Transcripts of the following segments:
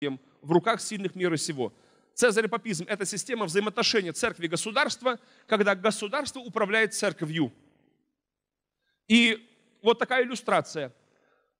кем в руках сильных мира сего. Цезарь-папизм – это система взаимоотношения церкви и государства, когда государство управляет церковью. И вот такая иллюстрация.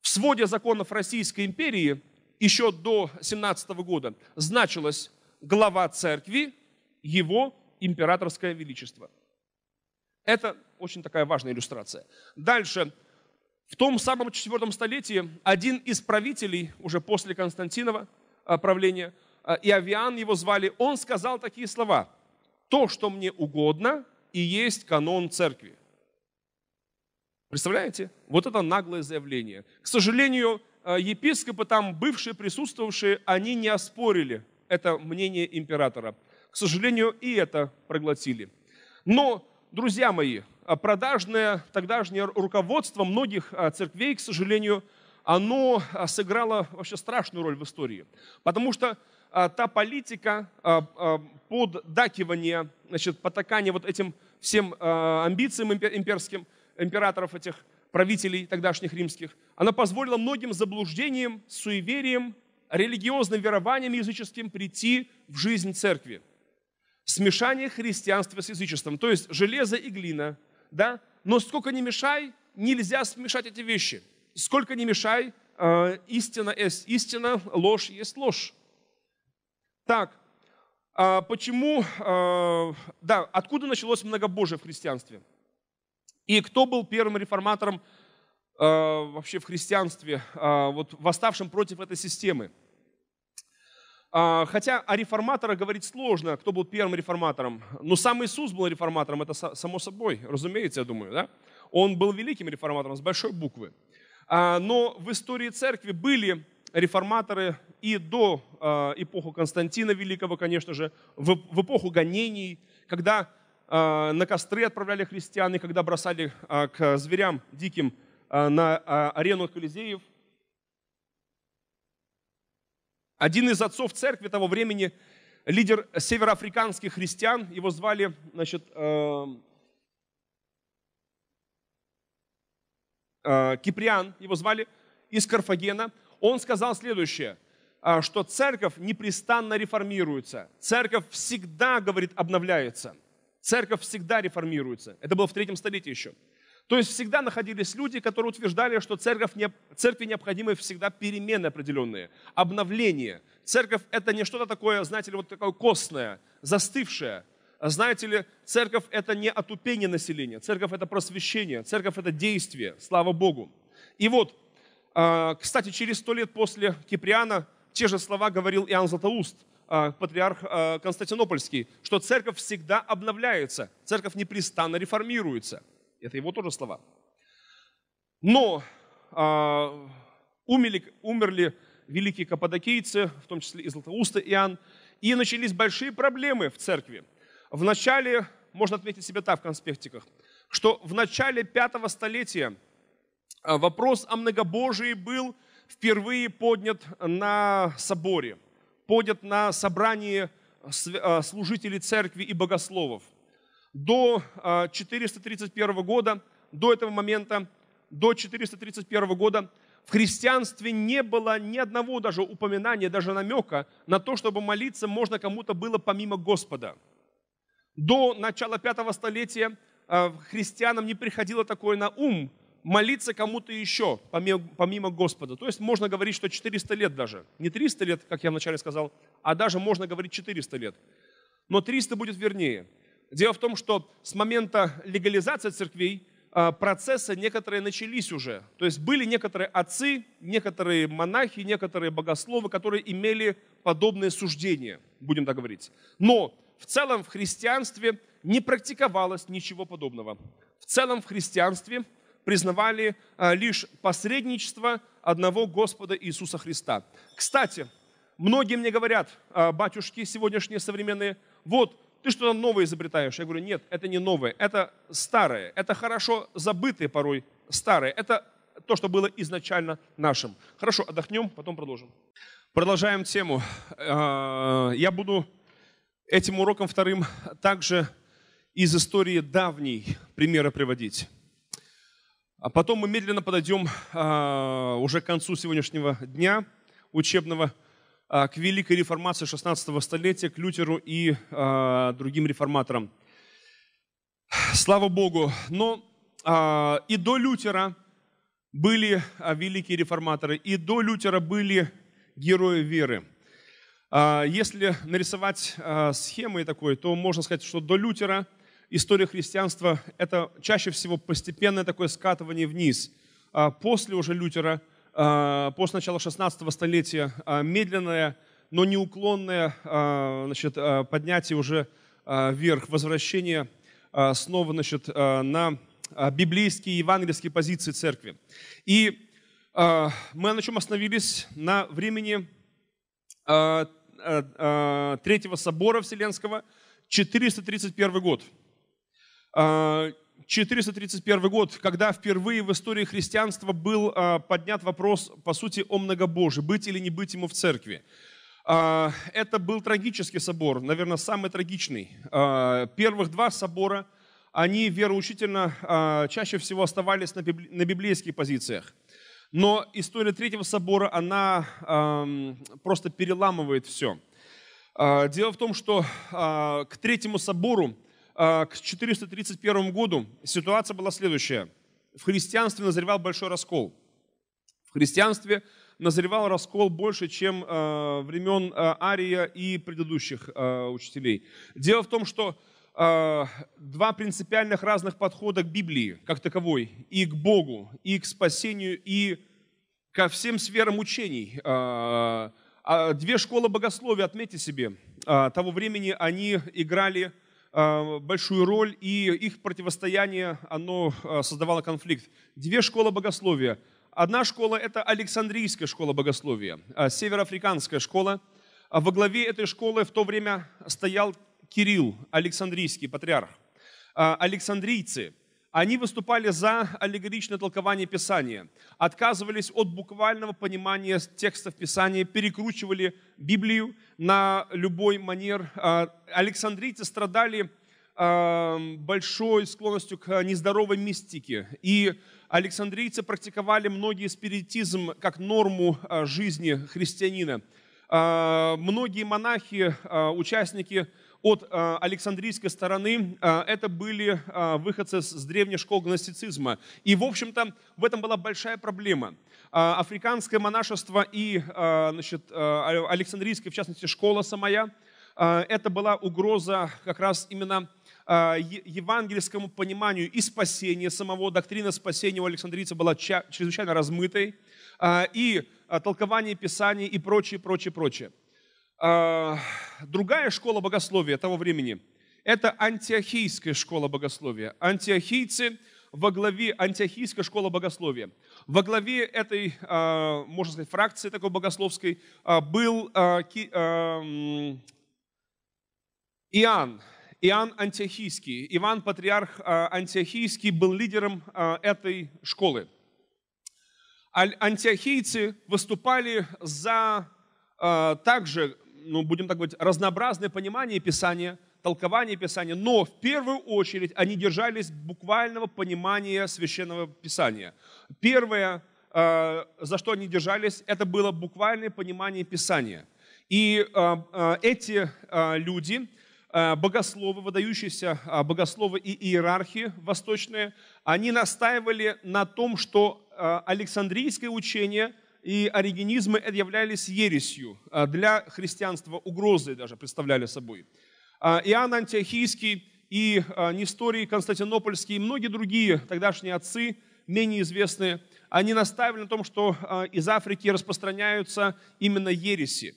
В своде законов Российской империи еще до 17 года значилась глава церкви, его императорское величество. Это очень такая важная иллюстрация. Дальше. В том самом четвертом столетии один из правителей, уже после Константинова, а, правления, а, и Авиан его звали, он сказал такие слова. То, что мне угодно, и есть канон церкви. Представляете? Вот это наглое заявление. К сожалению, а, епископы там, бывшие, присутствовавшие, они не оспорили это мнение императора. К сожалению, и это проглотили. Но, друзья мои, продажное тогдашнее руководство многих церквей, к сожалению, оно а, сыграло вообще страшную роль в истории. Потому что а, та политика а, поддакивания, значит, потакания вот этим всем амбициям имперским, императоров этих правителей тогдашних римских, она позволила многим заблуждениям, суевериям, религиозным верованиям языческим прийти в жизнь церкви. Смешание христианства с язычеством, то есть железо и глина, да? Но сколько не мешай, нельзя смешать эти вещи – сколько не мешай, э, истина есть истина, ложь есть ложь. Так, а почему, э, да, откуда началось многобожие в христианстве? И кто был первым реформатором э, вообще в христианстве, вот восставшим против этой системы? А, хотя о реформаторах говорить сложно, кто был первым реформатором. Но сам Иисус был реформатором, это само собой, разумеется, я думаю, да? Он был великим реформатором с большой буквы. А, но в истории церкви были реформаторы и до а, эпоху Константина Великого, конечно же, в эпоху гонений, когда а, на костры отправляли христиан, и когда бросали к зверям диким на арену Колизеев. Один из отцов церкви того времени, лидер североафриканских христиан, его звали значит, Э, Киприан, его звали, из Карфагена, он сказал следующее, э, что церковь непрестанно реформируется, церковь всегда, говорит, обновляется, церковь всегда реформируется. Это было в третьем столетии еще. То есть всегда находились люди, которые утверждали, что церковь не, церкви необходимы всегда перемены определенные, обновление. Церковь – это не что-то такое, знаете ли, вот такое костное, застывшее – а знаете ли, церковь – это не отупение населения, церковь – это просвещение, церковь – это действие, слава Богу. И вот, а, кстати, через сто лет после Киприана те же слова говорил Иоанн Златоуст, а, патриарх Константинопольский, что церковь всегда обновляется, церковь непрестанно реформируется. Это его тоже слова. Но умерли, умерли великие каппадокийцы, в том числе и Златоуст и Иоанн, и начались большие проблемы в церкви. В начале, можно отметить себе так в конспектиках, что в начале пятого столетия э, вопрос о многобожии был впервые поднят на соборе, поднят на собрании э, служителей церкви и богословов. До 431 э, года, до этого момента, до 431 года в христианстве не было ни одного даже упоминания, даже намека на то, чтобы молиться можно кому-то было помимо Господа – до начала пятого столетия э, христианам не приходило такое на ум молиться кому-то еще, помимо, Господа. То есть можно говорить, что 400 лет даже. Не 300 лет, как я вначале сказал, а даже можно говорить 400 лет. Но 300 будет вернее. Дело в том, что с момента легализации церквей э, процессы некоторые начались уже. То есть были некоторые отцы, некоторые монахи, некоторые богословы, которые имели подобные суждения, будем так говорить. Но в целом в христианстве не практиковалось ничего подобного. В целом в христианстве признавали а, лишь посредничество одного Господа Иисуса Христа. Кстати, многие мне говорят, «А, батюшки сегодняшние современные, вот, ты что-то новое изобретаешь. Я говорю, нет, это не новое, это старое, это хорошо забытые порой старое, это то, что было изначально нашим. Хорошо, отдохнем, потом продолжим. Продолжаем тему. А, я буду этим уроком вторым а также из истории давней примера приводить. А потом мы медленно подойдем а, уже к концу сегодняшнего дня учебного а, к Великой реформации 16 столетия, к Лютеру и а, другим реформаторам. Слава Богу! Но а, и до Лютера были а, великие реформаторы, и до Лютера были герои веры. А, если нарисовать а, схемы такой, то можно сказать, что до Лютера история христианства – это чаще всего постепенное такое скатывание вниз. А, после уже Лютера, после начала 16 столетия, медленное, но неуклонное значит, поднятие уже вверх, возвращение снова значит, на библейские и евангельские позиции церкви. И мы на чем остановились? На времени Э, э, Третьего собора Вселенского, 431 год. 431 э, год, когда впервые в истории христианства был поднят вопрос, по сути, о многобожии, быть или не быть ему в церкви. Это был трагический собор, наверное, самый трагичный. Первых два собора, они вероучительно чаще всего оставались на библейских позициях. Но история Третьего собора, она эм, просто переламывает все. Э, а, дело в том, что э, к Третьему собору, э, к 431 году ситуация была следующая. В христианстве назревал большой раскол. В христианстве назревал раскол больше, чем э, времен э, Ария и предыдущих э, учителей. Дело в том, что Э, два принципиальных разных подхода к Библии как таковой, и к Богу, и к спасению, и ко всем сферам учений. Э, а две школы богословия, отметьте себе, э, того времени они играли большую роль, и их противостояние, оно создавало конфликт. Две школы богословия. Одна школа – это Александрийская школа богословия, североафриканская школа. Во главе этой школы в то время стоял Кирилл, Александрийский патриарх, а, Александрийцы, они выступали за аллегоричное толкование Писания, отказывались от буквального понимания текстов Писания, перекручивали Библию на любой манер. А, александрийцы страдали а, большой склонностью к нездоровой мистике. И александрийцы практиковали многие спиритизм как норму жизни христианина. Многие монахи, участники от э, Александрийской стороны, э, это были э, выходцы с древней школы гностицизма. И, в общем-то, в этом была большая проблема. Африканское монашество и значит, а, Александрийская, в частности, школа самая, это была угроза как раз именно евангельскому пониманию и спасения самого. Доктрина спасения у александрийцев была чрезвычайно размытой. И толкование Писаний и прочее, прочее, прочее. А, другая школа богословия того времени – это антиохийская школа богословия. Антиохийцы во главе антиохийской школы богословия. Во главе этой, а, можно сказать, фракции такой богословской а, был Иоанн, Иоанн Антиохийский. Иван, патриарх Антиохийский, был лидером этой школы. Антиохийцы выступали за также ну, будем так говорить, разнообразное понимание Писания, толкование Писания, но в первую очередь они держались буквального понимания Священного Писания. Первое, э, за что они держались, это было буквальное понимание Писания. И э, э, эти люди, богословы, выдающиеся богословы и иерархи восточные, они настаивали на том, что Александрийское учение – и оригенизмы являлись ересью, а, для христианства угрозой даже представляли собой. А, Иоанн Антиохийский и а, Несторий Константинопольский и многие другие тогдашние отцы, менее известные, они настаивали на том, что из Африки распространяются именно ереси.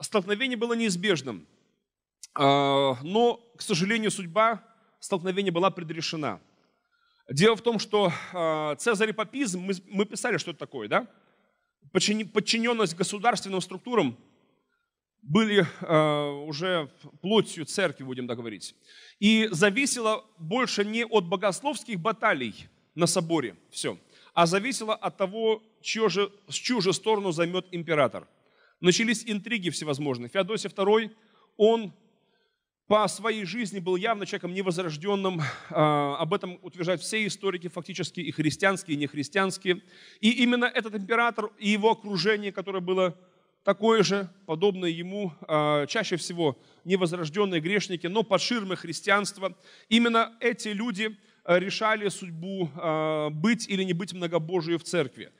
Столкновение было неизбежным, но, к сожалению, судьба столкновения была предрешена – Дело в том, что э, а, цезарепопизм, мы, мы писали, что это такое, да? Подчиненность государственным структурам были э, уже плотью церкви, будем так говорить. И зависело больше не от богословских баталий на соборе, все, а зависело от того, чью же, с чью же сторону займет император. Начались интриги всевозможные. Феодосий II, он по своей жизни был явно человеком невозрожденным. А, об этом утверждают все историки фактически, и христианские, и нехристианские. И именно этот император и его окружение, которое было такое же, подобное ему, а, чаще всего невозрожденные грешники, но под ширмой христианства, именно эти люди а, решали судьбу быть или не быть многобожию в церкви.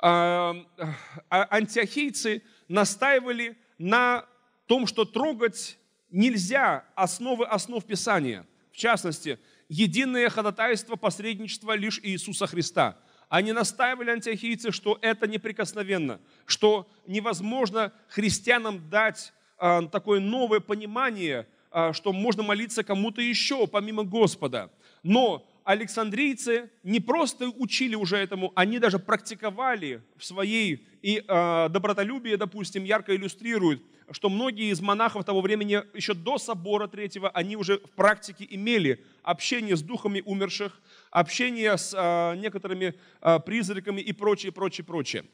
Антиохийцы настаивали на том, что трогать нельзя основы основ Писания, в частности, единое ходатайство посредничества лишь Иисуса Христа. Они настаивали, антиохийцы, что это неприкосновенно, что невозможно христианам дать а, такое новое понимание, а, что можно молиться кому-то еще, помимо Господа. Но александрийцы не просто учили уже этому, они даже практиковали в своей, и э, добротолюбие, допустим, ярко иллюстрирует что многие из монахов того времени, еще до собора третьего, они уже в практике имели общение с духами умерших, общение с э, некоторыми э, призраками и прочее, прочее, прочее.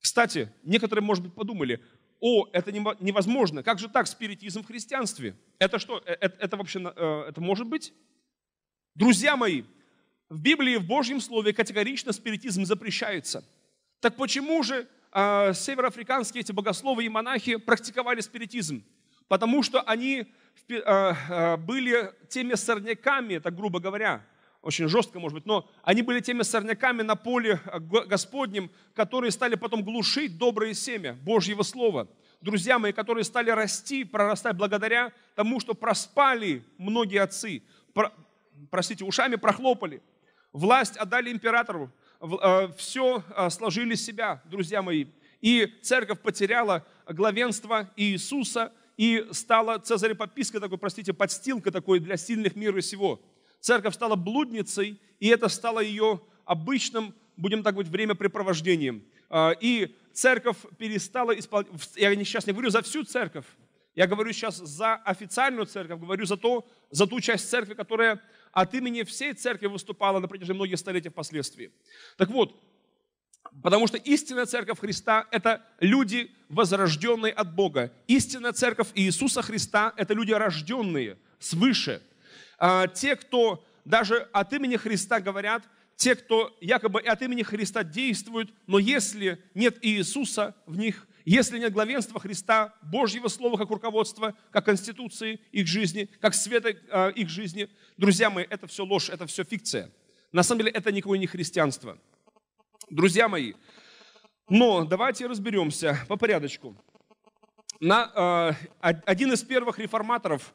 Кстати, некоторые, может быть, подумали, о, это невозможно, как же так, спиритизм в христианстве? Это что, это, э, это вообще, э, это может быть? Друзья мои, в Библии, в Божьем Слове категорично спиритизм запрещается. Так почему же а североафриканские эти богословы и монахи практиковали спиритизм, потому что они а, а, были теми сорняками, так грубо говоря, очень жестко, может быть, но они были теми сорняками на поле Господнем, которые стали потом глушить доброе семя Божьего Слова. Друзья мои, которые стали расти, прорастать благодаря тому, что проспали многие отцы, про, простите, ушами прохлопали, власть отдали императору, а, все а, сложили себя, друзья мои. И церковь потеряла главенство Иисуса и стала цезарепописка такой, простите, подстилка такой для сильных мира сего. Церковь стала блудницей, и это стало ее обычным, будем так говорить, времяпрепровождением. А, и церковь перестала исполнять, я сейчас не говорю за всю церковь, я говорю сейчас за официальную церковь, говорю за, то, за ту часть церкви, которая от имени всей церкви выступала на протяжении многих столетий впоследствии. Так вот, Потому что истинная церковь Христа – это люди, возрожденные от Бога. Истинная церковь Иисуса Христа – это люди, рожденные свыше. А, те, кто даже от имени Христа говорят, те, кто якобы от имени Христа действуют, но если нет Иисуса в них, если нет главенства Христа, Божьего Слова как руководства, как конституции их жизни, как света а, их жизни, друзья мои, это все ложь, это все фикция. На самом деле это никакое не христианство. Друзья мои, но давайте разберемся по порядочку. На, э, один из первых реформаторов,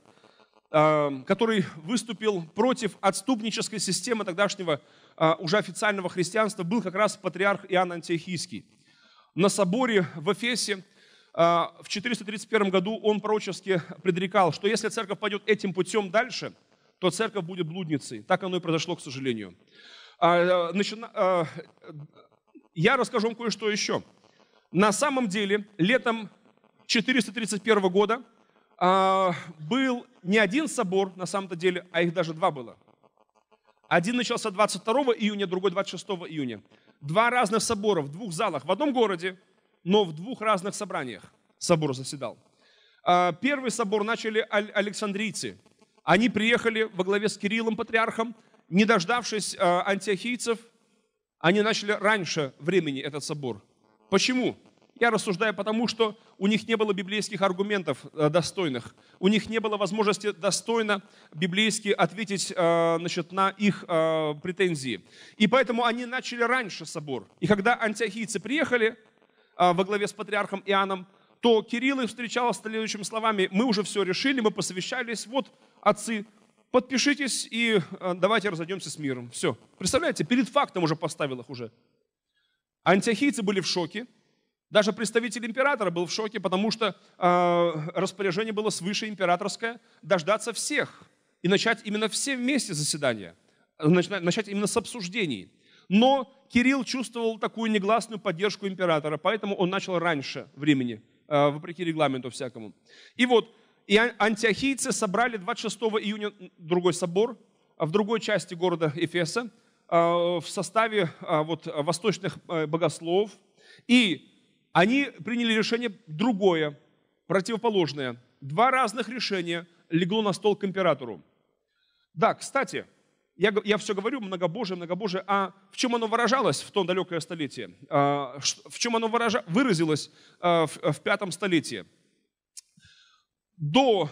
э, который выступил против отступнической системы тогдашнего э, уже официального христианства, был как раз патриарх Иоанн Антиохийский на соборе в Эфесе а, в 431 году он пророчески предрекал, что если церковь пойдет этим путем дальше, то церковь будет блудницей. Так оно и произошло, к сожалению. А, э, а, я расскажу вам кое-что еще. На самом деле, летом 431 года был не один собор, на самом-то деле, а их даже два было. Один начался 22 июня, другой 26 июня два разных собора в двух залах, в одном городе, но в двух разных собраниях собор заседал. А, первый собор начали александрийцы. Они приехали во главе с Кириллом, патриархом, не дождавшись а, антиохийцев, они начали раньше времени этот собор. Почему? Я рассуждаю потому, что у них не было библейских аргументов э, достойных. У них не было возможности достойно библейски ответить э, значит, на их э, претензии. И поэтому они начали раньше собор. И когда антиохийцы приехали во главе с патриархом Иоанном, то Кирилл их встречал следующими словами. «Мы уже все решили, мы посовещались, вот, отцы, подпишитесь и давайте разойдемся с миром». Все. Представляете, перед фактом уже поставил их уже. Антиохийцы были в шоке, даже представитель императора был в шоке, потому что э, распоряжение было свыше императорское дождаться всех и начать именно все вместе заседание, начать именно с обсуждений. Но Кирилл чувствовал такую негласную поддержку императора, поэтому он начал раньше времени, э, вопреки регламенту всякому. И вот, и антиохийцы собрали 26 июня другой собор а, в другой части города Эфеса э, в составе э, вот, восточных э, богословов и они приняли решение другое, противоположное. Два разных решения легло на стол к императору. Да, кстати, я, я все говорю, многобожие, многобожие, а в чем оно выражалось в то далекое столетие? А, в чем оно выража, выразилось а, в, в пятом столетии? До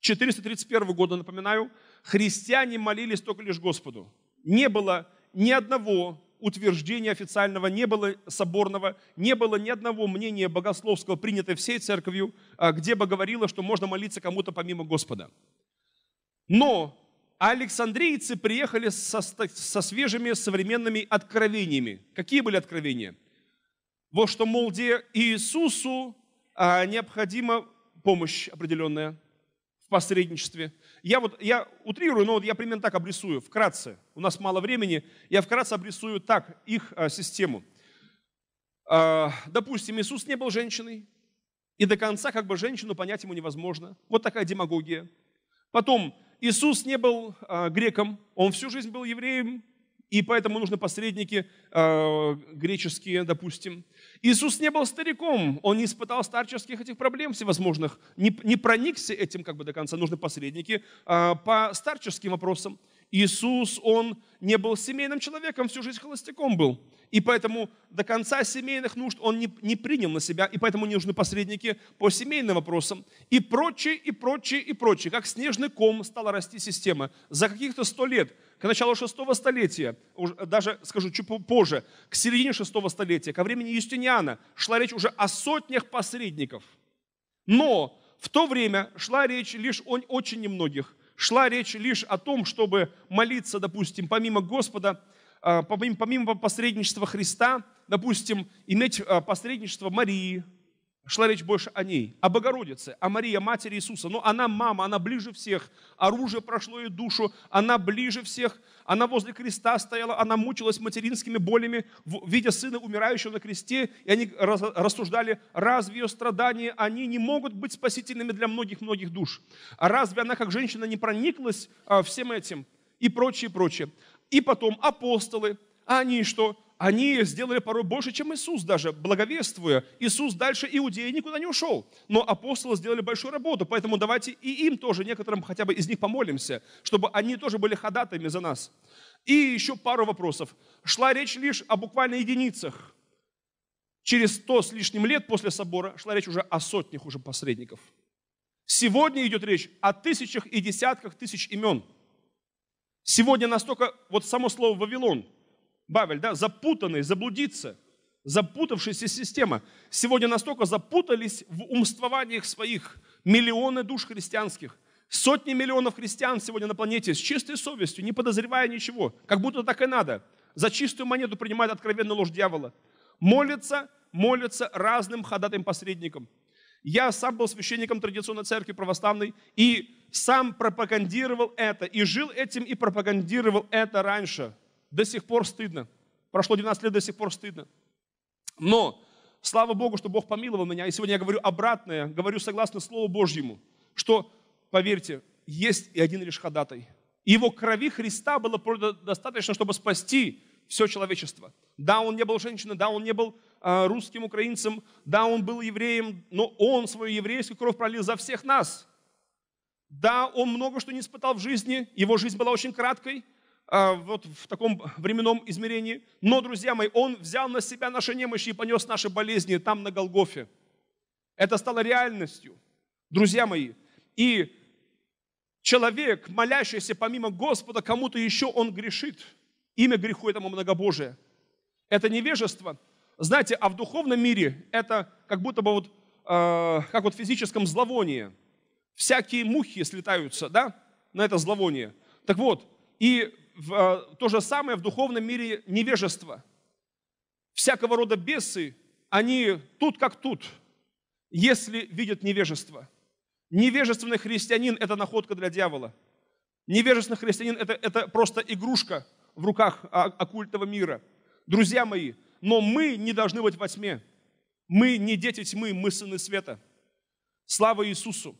431 года, напоминаю, христиане молились только лишь Господу. Не было ни одного утверждения официального не было соборного, не было ни одного мнения богословского, принятое всей церковью, а, где бы говорило, что можно молиться кому-то помимо Господа. Но александрийцы приехали со, со свежими современными откровениями. Какие были откровения? Вот что, мол, где Иисусу а, необходима помощь определенная – в посредничестве. Я вот, я утрирую, но вот я примерно так обрисую, вкратце. У нас мало времени. Я вкратце обрисую так их а, систему. А, допустим, Иисус не был женщиной, и до конца как бы женщину понять ему невозможно. Вот такая демагогия. Потом Иисус не был а, греком, он всю жизнь был евреем, и поэтому нужны посредники э, греческие, допустим. Иисус не был стариком, он не испытал старческих этих проблем всевозможных, не, не проникся этим как бы до конца. Нужны посредники э, по старческим вопросам. Иисус, он не был семейным человеком, всю жизнь холостяком был. И поэтому до конца семейных нужд он не, не принял на себя, и поэтому не нужны посредники по семейным вопросам. И прочее, и прочее, и прочее. Как снежный ком стала расти система. За каких-то сто лет, к началу шестого столетия, даже, скажу, чуть позже, к середине шестого столетия, ко времени Юстиниана, шла речь уже о сотнях посредников. Но в то время шла речь лишь о очень немногих шла речь лишь о том, чтобы молиться, допустим, помимо Господа, а, помимо посредничества Христа, допустим, иметь а, посредничество Марии, шла речь больше о ней, о Богородице, о Марии, матери Иисуса. Но она мама, она ближе всех. Оружие прошло ее душу, она ближе всех. Она возле креста стояла, она мучилась материнскими болями, видя сына умирающего на кресте. И они рассуждали, разве ее страдания, они не могут быть спасительными для многих-многих душ? А разве она, как женщина, не прониклась а, всем этим? И прочее, прочее. И потом апостолы, а они что? они сделали порой больше, чем Иисус даже, благовествуя. Иисус дальше иудеи никуда не ушел, но апостолы сделали большую работу, поэтому давайте и им тоже, некоторым хотя бы из них помолимся, чтобы они тоже были ходатаями за нас. И еще пару вопросов. Шла речь лишь о буквально единицах. Через сто с лишним лет после собора шла речь уже о сотнях уже посредников. Сегодня идет речь о тысячах и десятках тысяч имен. Сегодня настолько, вот само слово «Вавилон», Бавель, да, запутанный, заблудиться, запутавшаяся система. Сегодня настолько запутались в умствованиях своих миллионы душ христианских, сотни миллионов христиан сегодня на планете с чистой совестью, не подозревая ничего, как будто так и надо. За чистую монету принимает откровенную ложь дьявола. молится, молится разным ходатым посредникам. Я сам был священником традиционной церкви православной и сам пропагандировал это, и жил этим, и пропагандировал это раньше – до сих пор стыдно. Прошло 12 лет, до сих пор стыдно. Но слава Богу, что Бог помиловал меня. И сегодня я говорю обратное, говорю согласно Слову Божьему, что, поверьте, есть и один лишь ходатай. И его крови Христа было достаточно, чтобы спасти все человечество. Да, он не был женщиной, да, он не был э, русским украинцем, да, он был евреем, но он свою еврейскую кровь пролил за всех нас. Да, он много что не испытал в жизни, его жизнь была очень краткой – а, вот в таком временном измерении. Но, друзья мои, Он взял на себя наши немощи и понес наши болезни там, на Голгофе. Это стало реальностью, друзья мои. И человек, молящийся помимо Господа, кому-то еще он грешит. Имя греху этому многобожие. Это невежество. Знаете, а в духовном мире это как будто бы вот, э, как вот в физическом зловонии. Всякие мухи слетаются, да, на это зловоние. Так вот, и в, а, то же самое в духовном мире невежество. Всякого рода бесы, они тут как тут, если видят невежество. Невежественный христианин – это находка для дьявола. Невежественный христианин это, – это просто игрушка в руках а, оккультного мира. Друзья мои, но мы не должны быть во тьме. Мы не дети тьмы, мы сыны света. Слава Иисусу!